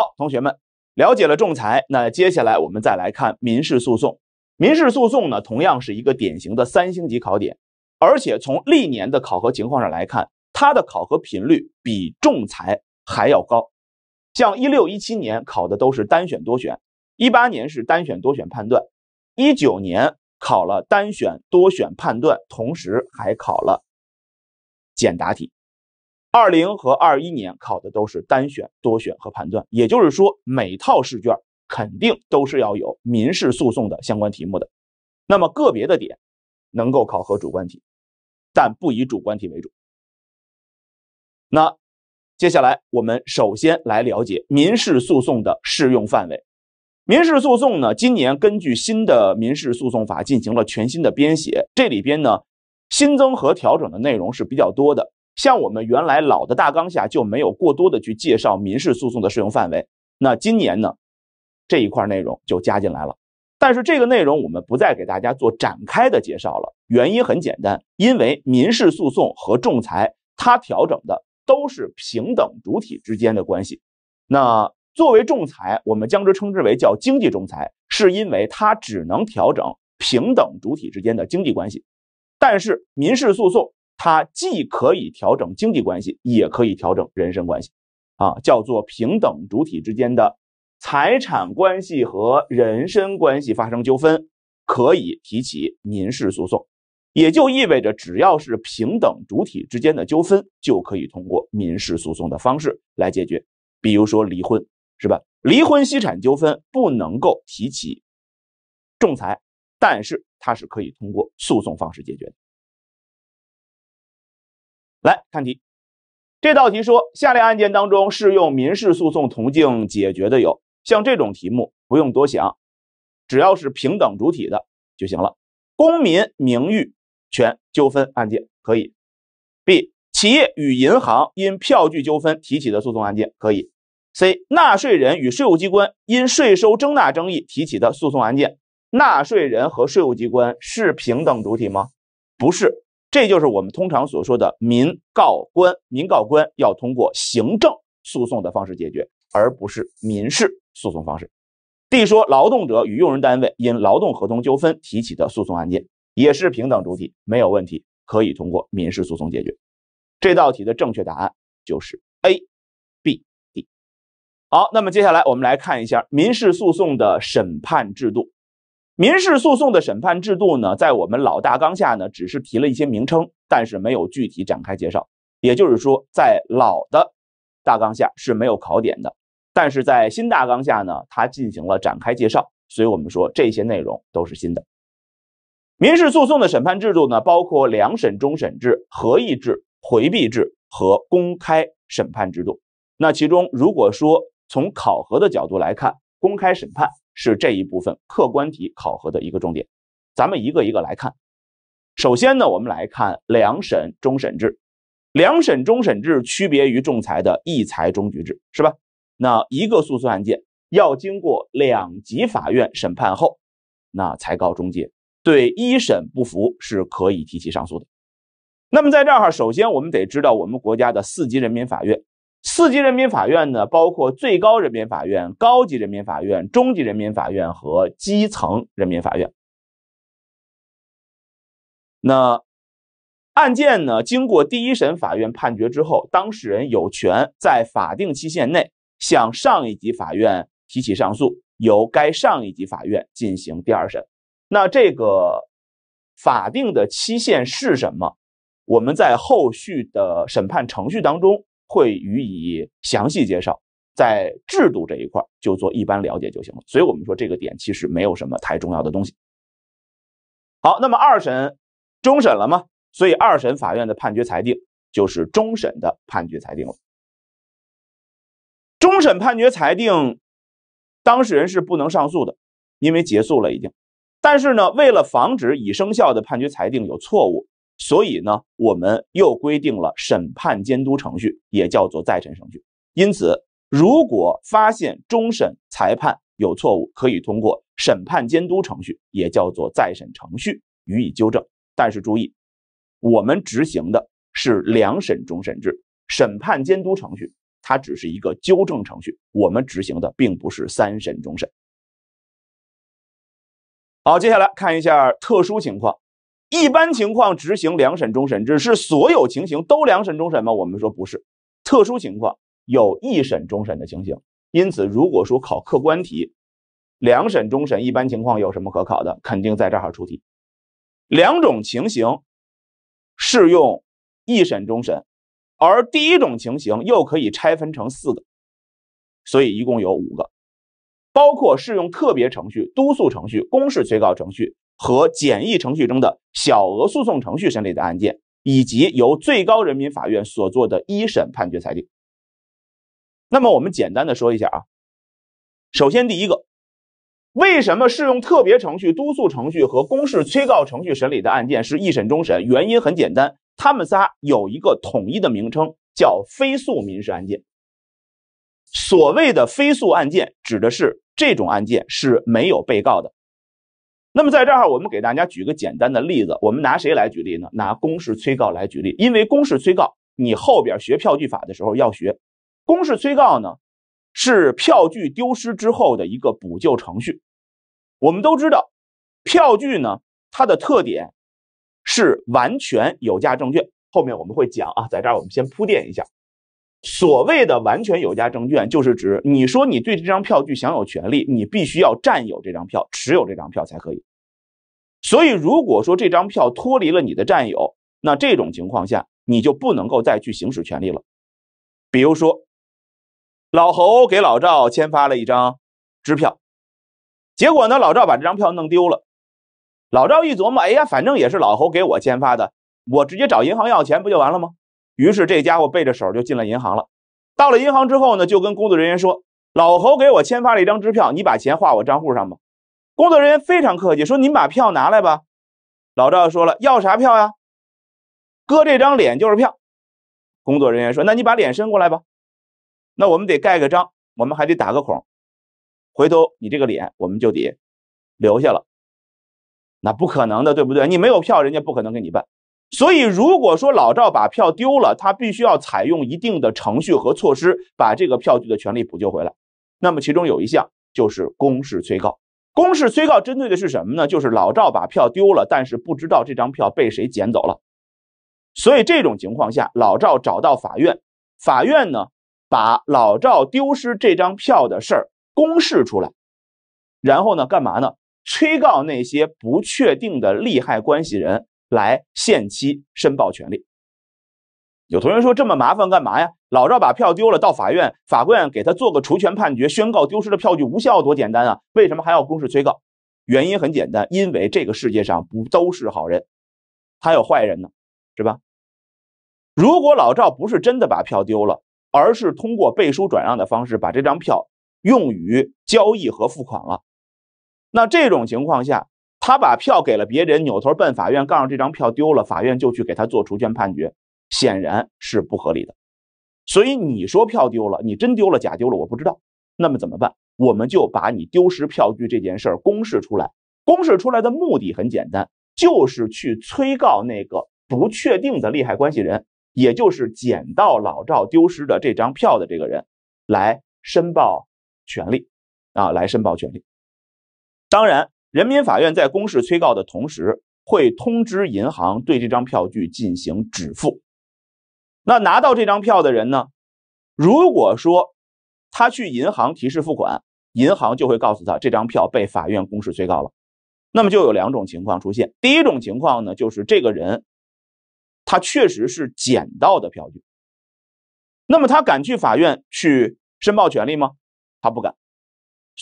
好，同学们了解了仲裁，那接下来我们再来看民事诉讼。民事诉讼呢，同样是一个典型的三星级考点，而且从历年的考核情况上来看，它的考核频率比仲裁还要高。像一六一七年考的都是单选多选，一八年是单选多选判断，一九年考了单选多选判断，同时还考了简答题。二零和二一年考的都是单选、多选和判断，也就是说，每套试卷肯定都是要有民事诉讼的相关题目的，那么个别的点能够考核主观题，但不以主观题为主。那接下来我们首先来了解民事诉讼的适用范围。民事诉讼呢，今年根据新的民事诉讼法进行了全新的编写，这里边呢新增和调整的内容是比较多的。像我们原来老的大纲下就没有过多的去介绍民事诉讼的适用范围，那今年呢这一块内容就加进来了。但是这个内容我们不再给大家做展开的介绍了，原因很简单，因为民事诉讼和仲裁它调整的都是平等主体之间的关系。那作为仲裁，我们将之称之为叫经济仲裁，是因为它只能调整平等主体之间的经济关系。但是民事诉讼。它既可以调整经济关系，也可以调整人身关系，啊，叫做平等主体之间的财产关系和人身关系发生纠纷，可以提起民事诉讼，也就意味着只要是平等主体之间的纠纷，就可以通过民事诉讼的方式来解决。比如说离婚是吧？离婚析产纠纷不能够提起仲裁，但是它是可以通过诉讼方式解决的。来看题，这道题说下列案件当中适用民事诉讼途径解决的有，像这种题目不用多想，只要是平等主体的就行了。公民名誉权纠纷案件可以；B 企业与银行因票据纠纷提起的诉讼案件可以；C 纳税人与税务机关因税收征纳争议提起的诉讼案件，纳税人和税务机关是平等主体吗？不是。这就是我们通常所说的民告官，民告官要通过行政诉讼的方式解决，而不是民事诉讼方式。D 说，劳动者与用人单位因劳动合同纠纷提起的诉讼案件也是平等主体，没有问题，可以通过民事诉讼解决。这道题的正确答案就是 A、B、D。好，那么接下来我们来看一下民事诉讼的审判制度。民事诉讼的审判制度呢，在我们老大纲下呢，只是提了一些名称，但是没有具体展开介绍。也就是说，在老的大纲下是没有考点的，但是在新大纲下呢，它进行了展开介绍。所以我们说这些内容都是新的。民事诉讼的审判制度呢，包括两审终审制、合议制、回避制和公开审判制度。那其中，如果说从考核的角度来看，公开审判。是这一部分客观题考核的一个重点，咱们一个一个来看。首先呢，我们来看两审终审制。两审终审制区别于仲裁的一裁终局制，是吧？那一个诉讼案件要经过两级法院审判后，那才告终结。对一审不服是可以提起上诉的。那么在这儿哈，首先我们得知道我们国家的四级人民法院。四级人民法院呢，包括最高人民法院、高级人民法院、中级人民法院和基层人民法院。那案件呢，经过第一审法院判决之后，当事人有权在法定期限内向上一级法院提起上诉，由该上一级法院进行第二审。那这个法定的期限是什么？我们在后续的审判程序当中。会予以详细介绍，在制度这一块就做一般了解就行了。所以，我们说这个点其实没有什么太重要的东西。好，那么二审终审了吗？所以，二审法院的判决裁定就是终审的判决裁定了。终审判决裁定，当事人是不能上诉的，因为结束了已经。但是呢，为了防止已生效的判决裁定有错误。所以呢，我们又规定了审判监督程序，也叫做再审程序。因此，如果发现终审裁判有错误，可以通过审判监督程序，也叫做再审程序予以纠正。但是注意，我们执行的是两审终审制，审判监督程序它只是一个纠正程序，我们执行的并不是三审终审。好，接下来看一下特殊情况。一般情况执行两审终审制是所有情形都两审终审吗？我们说不是，特殊情况有一审终审的情形。因此，如果说考客观题，两审终审一般情况有什么可考的？肯定在这儿出题。两种情形适用一审终审，而第一种情形又可以拆分成四个，所以一共有五个。包括适用特别程序、督促程序、公示催告程序和简易程序中的小额诉讼程序审理的案件，以及由最高人民法院所做的一审判决、裁定。那么，我们简单的说一下啊。首先，第一个，为什么适用特别程序、督促程序和公示催告程序审理的案件是一审终审？原因很简单，他们仨有一个统一的名称，叫非诉民事案件。所谓的非诉案件，指的是。这种案件是没有被告的。那么在这儿，我们给大家举个简单的例子，我们拿谁来举例呢？拿公示催告来举例，因为公示催告，你后边学票据法的时候要学。公示催告呢，是票据丢失之后的一个补救程序。我们都知道，票据呢，它的特点是完全有价证券。后面我们会讲啊，在这儿我们先铺垫一下。所谓的完全有价证券，就是指你说你对这张票据享有权利，你必须要占有这张票、持有这张票才可以。所以，如果说这张票脱离了你的占有，那这种情况下你就不能够再去行使权利了。比如说，老侯给老赵签发了一张支票，结果呢，老赵把这张票弄丢了。老赵一琢磨，哎呀，反正也是老侯给我签发的，我直接找银行要钱不就完了吗？于是这家伙背着手就进了银行了。到了银行之后呢，就跟工作人员说：“老侯给我签发了一张支票，你把钱划我账户上吧。”工作人员非常客气，说：“您把票拿来吧。”老赵说了：“要啥票呀？哥这张脸就是票。”工作人员说：“那你把脸伸过来吧。那我们得盖个章，我们还得打个孔，回头你这个脸我们就得留下了。那不可能的，对不对？你没有票，人家不可能给你办。”所以，如果说老赵把票丢了，他必须要采用一定的程序和措施，把这个票据的权利补救回来。那么，其中有一项就是公示催告。公示催告针对的是什么呢？就是老赵把票丢了，但是不知道这张票被谁捡走了。所以，这种情况下，老赵找到法院，法院呢，把老赵丢失这张票的事儿公示出来，然后呢，干嘛呢？催告那些不确定的利害关系人。来限期申报权利。有同学说这么麻烦干嘛呀？老赵把票丢了，到法院，法官给他做个除权判决，宣告丢失的票据无效，多简单啊！为什么还要公示催告？原因很简单，因为这个世界上不都是好人，还有坏人呢，是吧？如果老赵不是真的把票丢了，而是通过背书转让的方式把这张票用于交易和付款了，那这种情况下。他把票给了别人，扭头奔法院，告诉这张票丢了，法院就去给他做除权判决，显然是不合理的。所以你说票丢了，你真丢了假丢了，我不知道。那么怎么办？我们就把你丢失票据这件事儿公示出来。公示出来的目的很简单，就是去催告那个不确定的利害关系人，也就是捡到老赵丢失的这张票的这个人，来申报权利，啊，来申报权利。当然。人民法院在公示催告的同时，会通知银行对这张票据进行止付。那拿到这张票的人呢？如果说他去银行提示付款，银行就会告诉他这张票被法院公示催告了。那么就有两种情况出现：第一种情况呢，就是这个人他确实是捡到的票据，那么他敢去法院去申报权利吗？他不敢。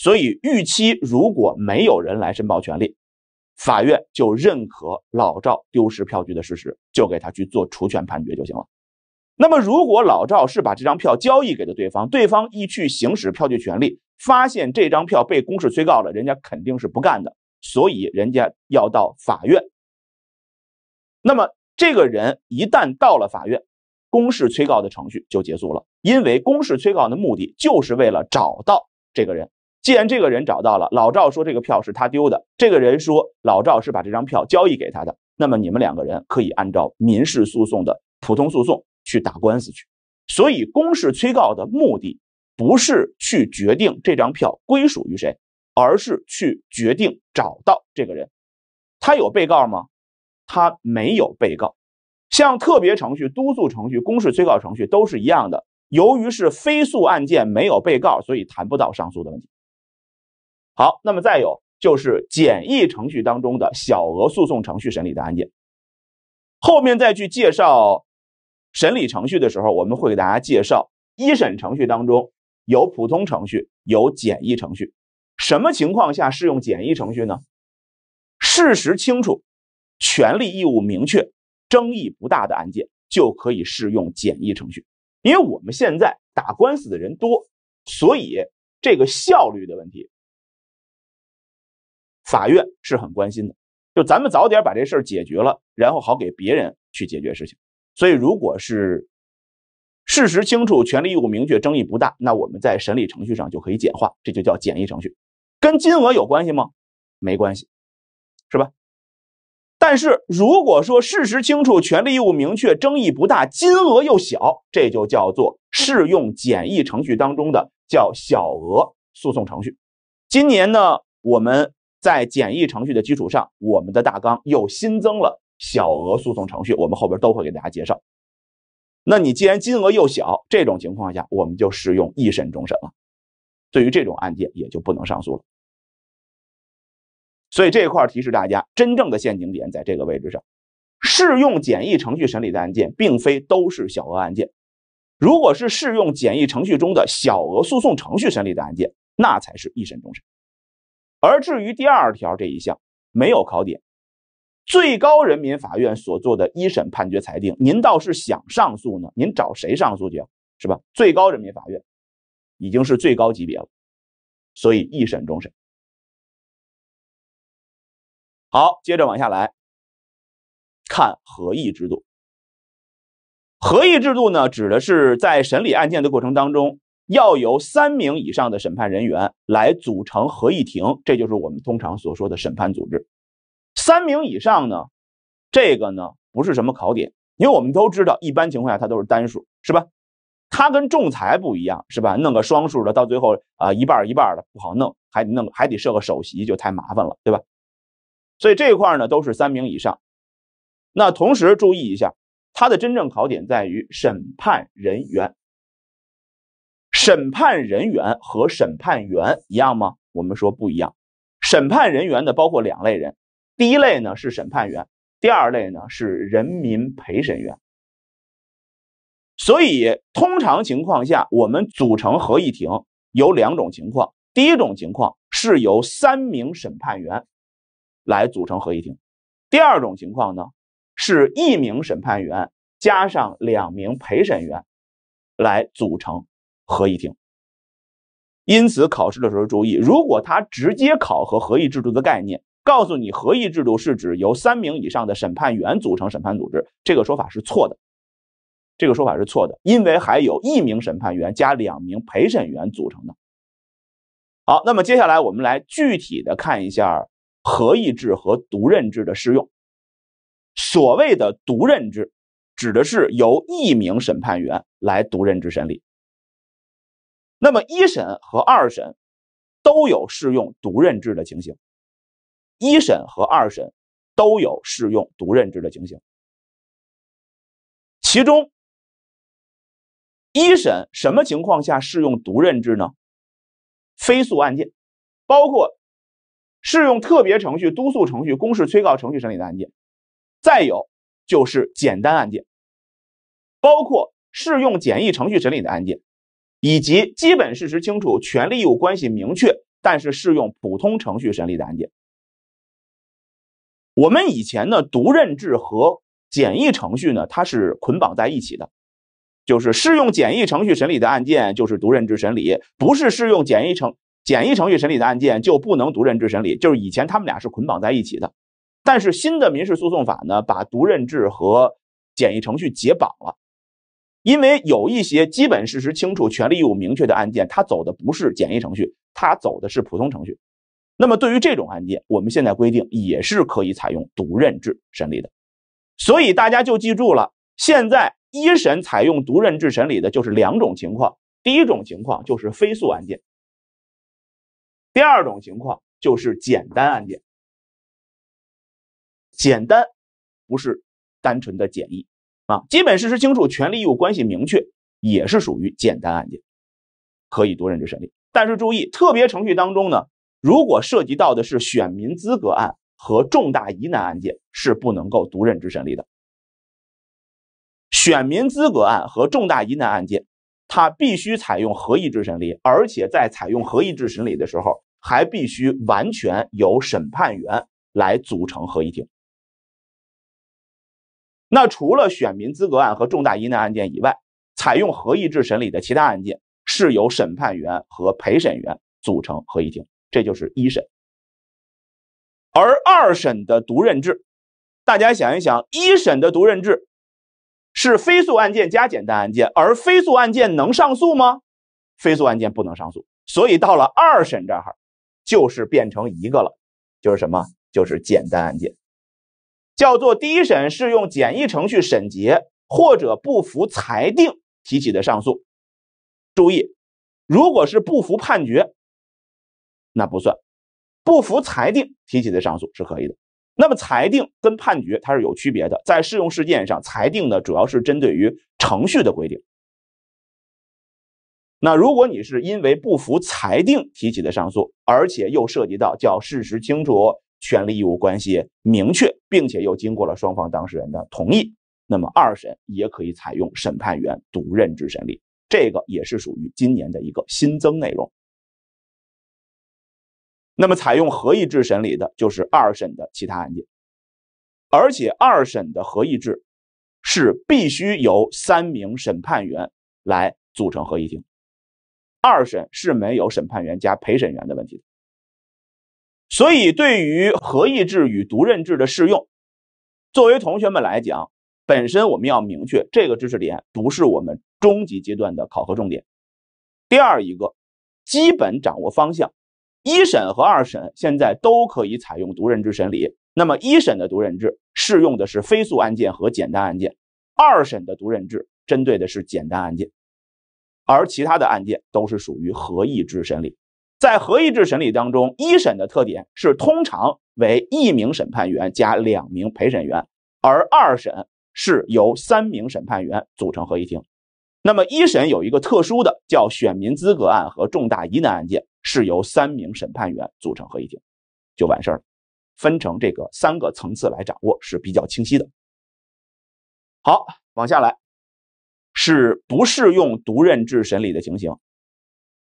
所以，预期如果没有人来申报权利，法院就认可老赵丢失票据的事实，就给他去做除权判决就行了。那么，如果老赵是把这张票交易给了对方，对方一去行使票据权利，发现这张票被公示催告了，人家肯定是不干的，所以人家要到法院。那么，这个人一旦到了法院，公示催告的程序就结束了，因为公示催告的目的就是为了找到这个人。既然这个人找到了，老赵说这个票是他丢的。这个人说老赵是把这张票交易给他的。那么你们两个人可以按照民事诉讼的普通诉讼去打官司去。所以公示催告的目的不是去决定这张票归属于谁，而是去决定找到这个人。他有被告吗？他没有被告。像特别程序、督促程序、公示催告程序都是一样的。由于是非诉案件没有被告，所以谈不到上诉的问题。好，那么再有就是简易程序当中的小额诉讼程序审理的案件。后面再去介绍审理程序的时候，我们会给大家介绍一审程序当中有普通程序，有简易程序。什么情况下适用简易程序呢？事实清楚、权利义务明确、争议不大的案件就可以适用简易程序。因为我们现在打官司的人多，所以这个效率的问题。法院是很关心的，就咱们早点把这事儿解决了，然后好给别人去解决事情。所以，如果是事实清楚、权利义务明确、争议不大，那我们在审理程序上就可以简化，这就叫简易程序。跟金额有关系吗？没关系，是吧？但是如果说事实清楚、权利义务明确、争议不大、金额又小，这就叫做适用简易程序当中的叫小额诉讼程序。今年呢，我们。在简易程序的基础上，我们的大纲又新增了小额诉讼程序，我们后边都会给大家介绍。那你既然金额又小，这种情况下我们就适用一审终审了。对于这种案件也就不能上诉了。所以这一块提示大家，真正的陷阱点在这个位置上：适用简易程序审理的案件，并非都是小额案件。如果是适用简易程序中的小额诉讼程序审理的案件，那才是一审终审。而至于第二条这一项没有考点，最高人民法院所做的一审判决裁定，您倒是想上诉呢？您找谁上诉去？是吧？最高人民法院已经是最高级别了，所以一审终审。好，接着往下来看合议制度。合议制度呢，指的是在审理案件的过程当中。要由三名以上的审判人员来组成合议庭，这就是我们通常所说的审判组织。三名以上呢，这个呢不是什么考点，因为我们都知道，一般情况下它都是单数，是吧？它跟仲裁不一样，是吧？弄个双数的，到最后啊一半一半的不好弄，还得弄还得设个首席就太麻烦了，对吧？所以这块呢都是三名以上。那同时注意一下，它的真正考点在于审判人员。审判人员和审判员一样吗？我们说不一样。审判人员呢，包括两类人，第一类呢是审判员，第二类呢是人民陪审员。所以，通常情况下，我们组成合议庭有两种情况：第一种情况是由三名审判员来组成合议庭；第二种情况呢，是一名审判员加上两名陪审员来组成。合议庭，因此考试的时候注意，如果他直接考核合议制度的概念，告诉你合议制度是指由三名以上的审判员组成审判组织，这个说法是错的，这个说法是错的，因为还有一名审判员加两名陪审员组成的。好，那么接下来我们来具体的看一下合议制和独任制的适用。所谓的独任制，指的是由一名审判员来独任制审理。那么，一审和二审都有适用独任制的情形。一审和二审都有适用独任制的情形。其中，一审什么情况下适用独任制呢？非诉案件，包括适用特别程序、督促程序、公示催告程序审理的案件。再有就是简单案件，包括适用简易程序审理的案件。以及基本事实清楚、权利义务关系明确，但是适用普通程序审理的案件，我们以前呢独任制和简易程序呢它是捆绑在一起的，就是适用简易程序审理的案件就是独任制审理，不是适用简易程简易程序审理的案件就不能独任制审理，就是以前他们俩是捆绑在一起的，但是新的民事诉讼法呢把独任制和简易程序解绑了。因为有一些基本事实清楚、权利义务明确的案件，它走的不是简易程序，它走的是普通程序。那么，对于这种案件，我们现在规定也是可以采用独任制审理的。所以大家就记住了，现在一审采用独任制审理的就是两种情况：第一种情况就是非诉案件；第二种情况就是简单案件。简单不是单纯的简易。啊，基本事实清楚，权利义务关系明确，也是属于简单案件，可以独任制审理。但是注意，特别程序当中呢，如果涉及到的是选民资格案和重大疑难案件，是不能够独任制审理的。选民资格案和重大疑难案件，它必须采用合议制审理，而且在采用合议制审理的时候，还必须完全由审判员来组成合议庭。那除了选民资格案和重大疑难案件以外，采用合议制审理的其他案件是由审判员和陪审员组成合议庭，这就是一审。而二审的独任制，大家想一想，一审的独任制是非诉案件加简单案件，而非诉案件能上诉吗？非诉案件不能上诉，所以到了二审这儿，就是变成一个了，就是什么？就是简单案件。叫做第一审适用简易程序审结或者不服裁定提起的上诉。注意，如果是不服判决，那不算；不服裁定提起的上诉是可以的。那么，裁定跟判决它是有区别的，在适用事件上，裁定呢主要是针对于程序的规定。那如果你是因为不服裁定提起的上诉，而且又涉及到叫事实清楚。权利义务关系明确，并且又经过了双方当事人的同意，那么二审也可以采用审判员独任制审理，这个也是属于今年的一个新增内容。那么采用合议制审理的，就是二审的其他案件，而且二审的合议制是必须由三名审判员来组成合议庭，二审是没有审判员加陪审员的问题。所以，对于合议制与独任制的适用，作为同学们来讲，本身我们要明确这个知识点不是我们中级阶段的考核重点。第二一个，基本掌握方向：一审和二审现在都可以采用独任制审理。那么，一审的独任制适用的是非诉案件和简单案件；二审的独任制针对的是简单案件，而其他的案件都是属于合议制审理。在合议制审理当中，一审的特点是通常为一名审判员加两名陪审员，而二审是由三名审判员组成合议庭。那么，一审有一个特殊的，叫选民资格案和重大疑难案件，是由三名审判员组成合议庭，就完事儿了。分成这个三个层次来掌握是比较清晰的。好，往下来是不适用独任制审理的情形。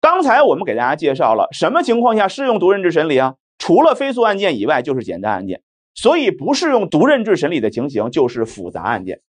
刚才我们给大家介绍了什么情况下适用独任制审理啊？除了非诉案件以外，就是简单案件。所以不适用独任制审理的情形就是复杂案件。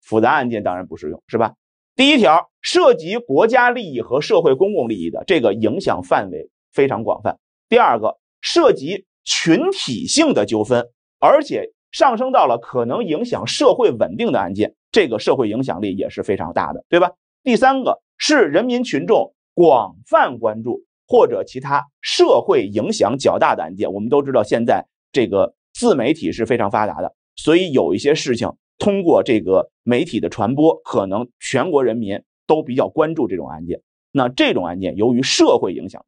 复杂案件当然不适用，是吧？第一条，涉及国家利益和社会公共利益的，这个影响范围非常广泛。第二个，涉及群体性的纠纷，而且上升到了可能影响社会稳定的案件，这个社会影响力也是非常大的，对吧？第三个。是人民群众广泛关注或者其他社会影响较大的案件。我们都知道，现在这个自媒体是非常发达的，所以有一些事情通过这个媒体的传播，可能全国人民都比较关注这种案件。那这种案件由于社会影响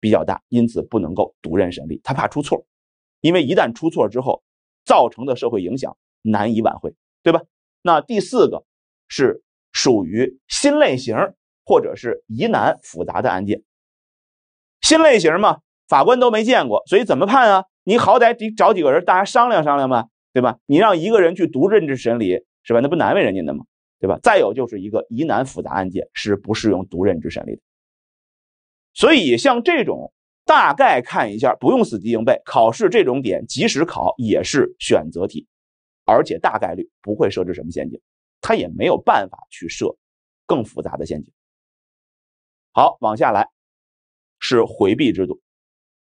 比较大，因此不能够独任审理，他怕出错，因为一旦出错之后，造成的社会影响难以挽回，对吧？那第四个是。属于新类型或者是疑难复杂的案件，新类型嘛，法官都没见过，所以怎么判啊？你好歹得找几个人大家商量商量吧，对吧？你让一个人去独任知审理是吧？那不难为人家的吗？对吧？再有就是一个疑难复杂案件是不适用独任知审理的，所以像这种大概看一下不用死记硬背，考试这种点即使考也是选择题，而且大概率不会设置什么陷阱。他也没有办法去设更复杂的陷阱。好，往下来是回避制度。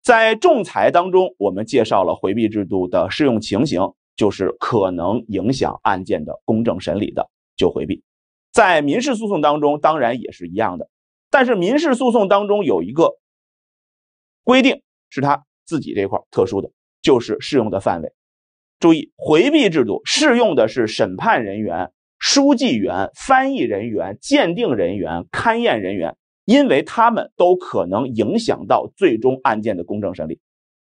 在仲裁当中，我们介绍了回避制度的适用情形，就是可能影响案件的公正审理的就回避。在民事诉讼当中，当然也是一样的。但是民事诉讼当中有一个规定是他自己这块特殊的，就是适用的范围。注意，回避制度适用的是审判人员。书记员、翻译人员、鉴定人员、勘验人员，因为他们都可能影响到最终案件的公正审理。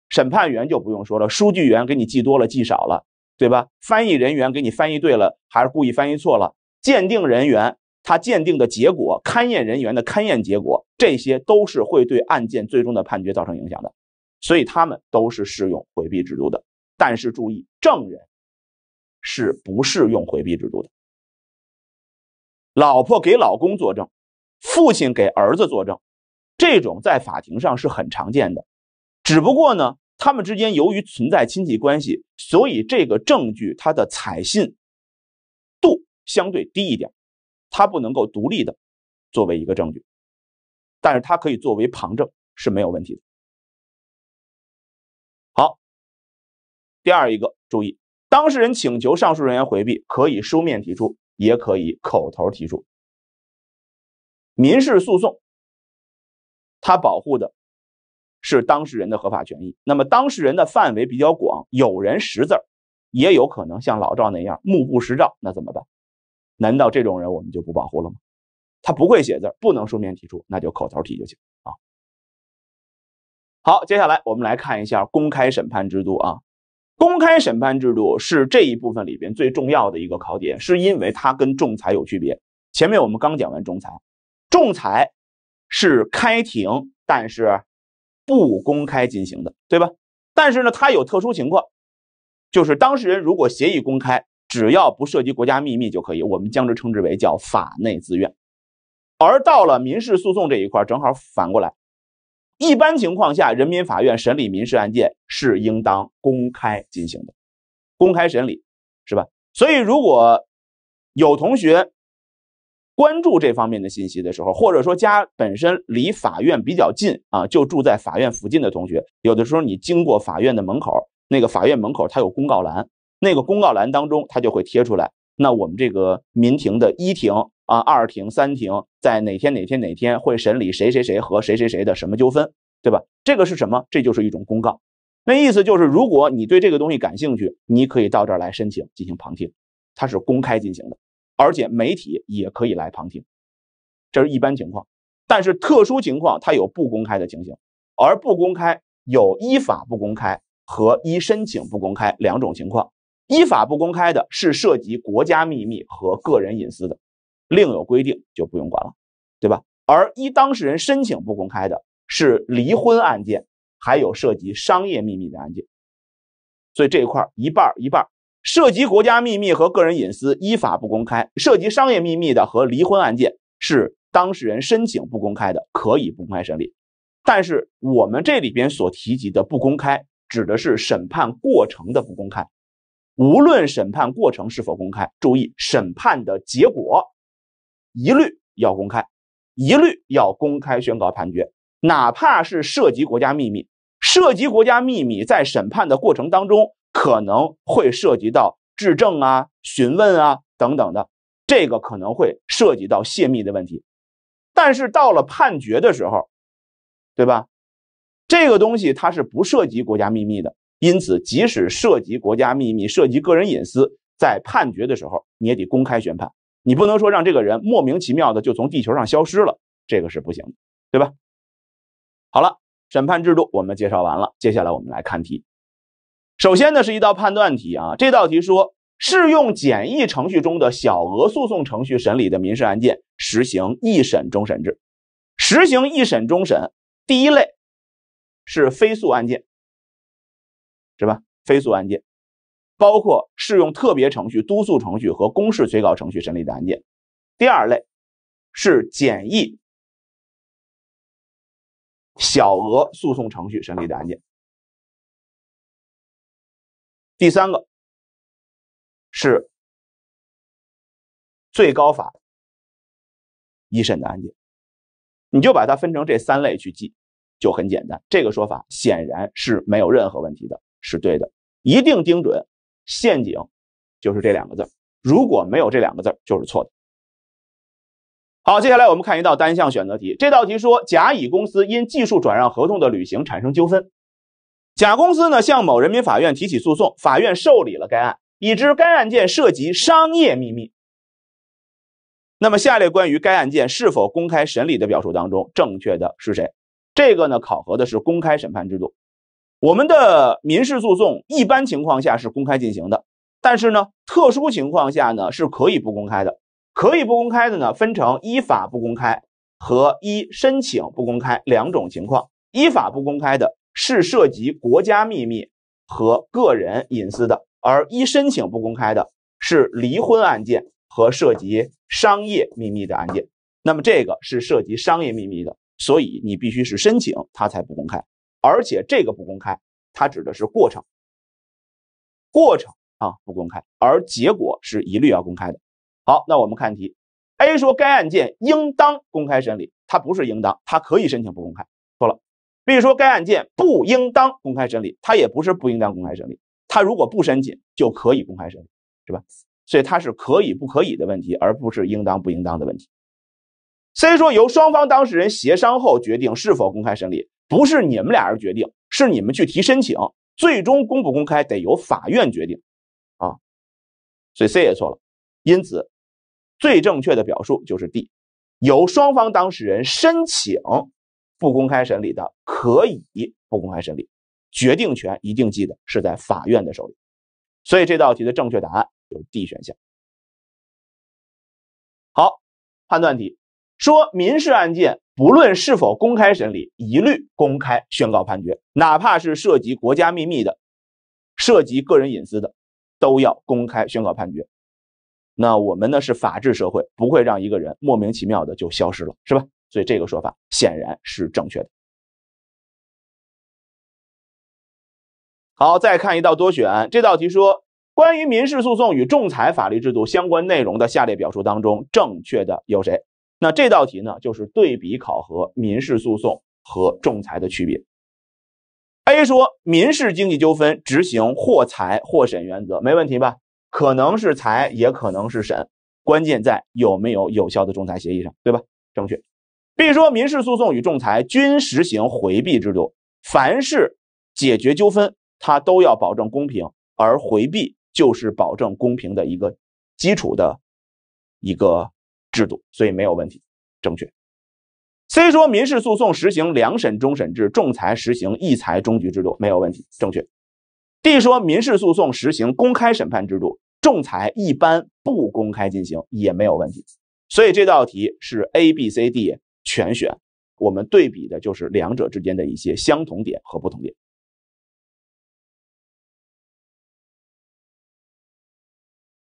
审判员就不用说了，书记员给你记多了、记少了，对吧？翻译人员给你翻译对了还是故意翻译错了？鉴定人员他鉴定的结果，勘验人员的勘验结果，这些都是会对案件最终的判决造成影响的，所以他们都是适用回避制度的。但是注意，证人是不适用回避制度的。老婆给老公作证，父亲给儿子作证，这种在法庭上是很常见的。只不过呢，他们之间由于存在亲戚关系，所以这个证据它的采信度相对低一点，它不能够独立的作为一个证据，但是它可以作为旁证是没有问题的。好，第二一个注意，当事人请求上述人员回避，可以书面提出。也可以口头提出。民事诉讼，它保护的是当事人的合法权益。那么，当事人的范围比较广，有人识字儿，也有可能像老赵那样目不识赵，那怎么办？难道这种人我们就不保护了吗？他不会写字不能书面提出，那就口头提就行啊。好，接下来我们来看一下公开审判制度啊。公开审判制度是这一部分里边最重要的一个考点，是因为它跟仲裁有区别。前面我们刚讲完仲裁，仲裁是开庭，但是不公开进行的，对吧？但是呢，它有特殊情况，就是当事人如果协议公开，只要不涉及国家秘密就可以，我们将之称之为叫法内自愿。而到了民事诉讼这一块，正好反过来。一般情况下，人民法院审理民事案件是应当公开进行的，公开审理，是吧？所以，如果有同学关注这方面的信息的时候，或者说家本身离法院比较近啊，就住在法院附近的同学，有的时候你经过法院的门口，那个法院门口它有公告栏，那个公告栏当中它就会贴出来。那我们这个民庭的一庭。啊，二庭、三庭在哪天、哪天、哪天会审理谁谁谁和谁谁谁的什么纠纷，对吧？这个是什么？这就是一种公告。那意思就是，如果你对这个东西感兴趣，你可以到这儿来申请进行旁听，它是公开进行的，而且媒体也可以来旁听。这是一般情况，但是特殊情况它有不公开的情形，而不公开有依法不公开和依申请不公开两种情况。依法不公开的是涉及国家秘密和个人隐私的。另有规定就不用管了，对吧？而依当事人申请不公开的是离婚案件，还有涉及商业秘密的案件。所以这一块一半一半涉及国家秘密和个人隐私依法不公开，涉及商业秘密的和离婚案件是当事人申请不公开的，可以不公开审理。但是我们这里边所提及的不公开，指的是审判过程的不公开。无论审判过程是否公开，注意审判的结果。一律要公开，一律要公开宣告判决，哪怕是涉及国家秘密，涉及国家秘密，在审判的过程当中可能会涉及到质证啊、询问啊等等的，这个可能会涉及到泄密的问题，但是到了判决的时候，对吧？这个东西它是不涉及国家秘密的，因此即使涉及国家秘密、涉及个人隐私，在判决的时候你也得公开宣判。你不能说让这个人莫名其妙的就从地球上消失了，这个是不行，对吧？好了，审判制度我们介绍完了，接下来我们来看题。首先呢是一道判断题啊，这道题说适用简易程序中的小额诉讼程序审理的民事案件实行一审终审制，实行一审终审，第一类是非诉案件，是吧？非诉案件。包括适用特别程序、督促程序和公示催告程序审理的案件；第二类是简易小额诉讼程序审理的案件；第三个是最高法一审的案件。你就把它分成这三类去记，就很简单。这个说法显然是没有任何问题的，是对的，一定盯准。陷阱就是这两个字，如果没有这两个字，就是错的。好，接下来我们看一道单项选择题。这道题说，甲乙公司因技术转让合同的履行产生纠纷，甲公司呢向某人民法院提起诉讼，法院受理了该案。已知该案件涉及商业秘密，那么下列关于该案件是否公开审理的表述当中，正确的是谁？这个呢，考核的是公开审判制度。我们的民事诉讼一般情况下是公开进行的，但是呢，特殊情况下呢是可以不公开的。可以不公开的呢，分成依法不公开和依申请不公开两种情况。依法不公开的是涉及国家秘密和个人隐私的，而依申请不公开的是离婚案件和涉及商业秘密的案件。那么这个是涉及商业秘密的，所以你必须是申请，它才不公开。而且这个不公开，它指的是过程，过程啊不公开，而结果是一律要公开的。好，那我们看题。A 说该案件应当公开审理，它不是应当，它可以申请不公开，错了。B 说该案件不应当公开审理，它也不是不应当公开审理，它如果不申请就可以公开审理，是吧？所以它是可以不可以的问题，而不是应当不应当的问题。C 说由双方当事人协商后决定是否公开审理。不是你们俩人决定，是你们去提申请，最终公不公开得由法院决定，啊，所以 C 也错了。因此，最正确的表述就是 D，由双方当事人申请，不公开审理的可以不公开审理，决定权一定记得是在法院的手里。所以这道题的正确答案就是 D 选项。好，判断题。说民事案件不论是否公开审理，一律公开宣告判决，哪怕是涉及国家秘密的、涉及个人隐私的，都要公开宣告判决。那我们呢是法治社会，不会让一个人莫名其妙的就消失了，是吧？所以这个说法显然是正确的。好，再看一道多选，这道题说关于民事诉讼与仲裁法律制度相关内容的下列表述当中，正确的有谁？那这道题呢，就是对比考核民事诉讼和仲裁的区别。A 说民事经济纠纷执行或裁或审原则，没问题吧？可能是裁，也可能是审，关键在有没有有效的仲裁协议上，对吧？正确。B 说民事诉讼与仲裁均实行回避制度，凡是解决纠纷，它都要保证公平，而回避就是保证公平的一个基础的一个。制度，所以没有问题，正确。C 说民事诉讼实行两审终审制，仲裁实行一裁终局制度，没有问题，正确。D 说民事诉讼实行公开审判制度，仲裁一般不公开进行，也没有问题。所以这道题是 A、B、C、D 全选。我们对比的就是两者之间的一些相同点和不同点。